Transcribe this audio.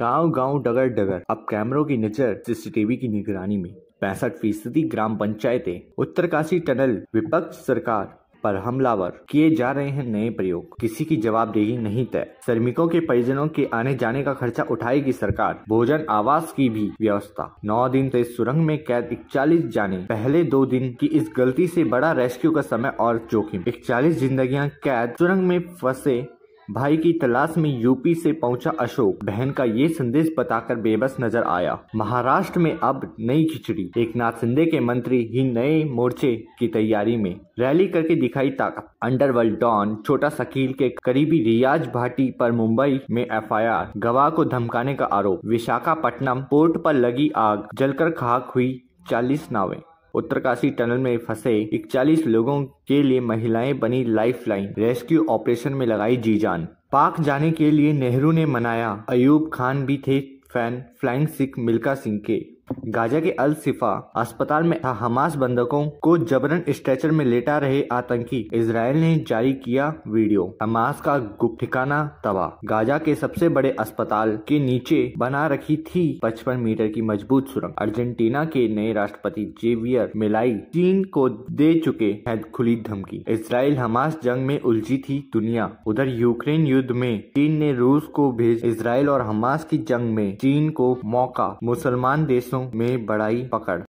गांव गांव डगर डगर अब कैमरों की नजर सीसीटीवी की निगरानी में पैंसठ फीसदी ग्राम पंचायतें उत्तरकाशी टनल विपक्ष सरकार पर हमलावर किए जा रहे हैं नए प्रयोग किसी की जवाबदेही नहीं तय श्रमिकों के परिजनों के आने जाने का खर्चा उठाएगी सरकार भोजन आवास की भी व्यवस्था नौ दिन से सुरंग में कैद इकचालीस जाने पहले दो दिन की इस गलती से बड़ा रेस्क्यू का समय और जोखिम इकचालीस जिंदगियां कैद सुरंग में फंसे भाई की तलाश में यूपी से पहुंचा अशोक बहन का ये संदेश बताकर बेबस नजर आया महाराष्ट्र में अब नई खिचड़ी एक नाथ शिंदे के मंत्री ही नए मोर्चे की तैयारी में रैली करके दिखाई ताकत अंडरवर्ल्ड डॉन छोटा शकील के करीबी रियाज भाटी पर मुंबई में एफआईआर गवाह को धमकाने का आरोप विशाखापट्टनम पोर्ट पर लगी आग जलकर खाक हुई चालीस नावें उत्तरकाशी टनल में फंसे 41 लोगों के लिए महिलाएं बनी लाइफलाइन रेस्क्यू ऑपरेशन में लगाई जी जान पाक जाने के लिए नेहरू ने मनाया अयूब खान भी थे फैन फ्लाइंग सिख मिल्का सिंह के गाजा के अल सिफा अस्पताल में हमास बंधकों को जबरन स्ट्रेचर में लेटा रहे आतंकी इसराइल ने जारी किया वीडियो हमास का गुप्त ठिकाना तबाह गाजा के सबसे बड़े अस्पताल के नीचे बना रखी थी 55 मीटर की मजबूत सुरंग अर्जेंटीना के नए राष्ट्रपति जेवियर मिलाई चीन को दे चुके हैं खुली धमकी इसराइल हमास जंग में उलझी थी दुनिया उधर यूक्रेन युद्ध में चीन ने रूस को भेज इसराइल और हमास की जंग में चीन को मौका मुसलमान देशों हिस्सों में बढ़ाई पकड़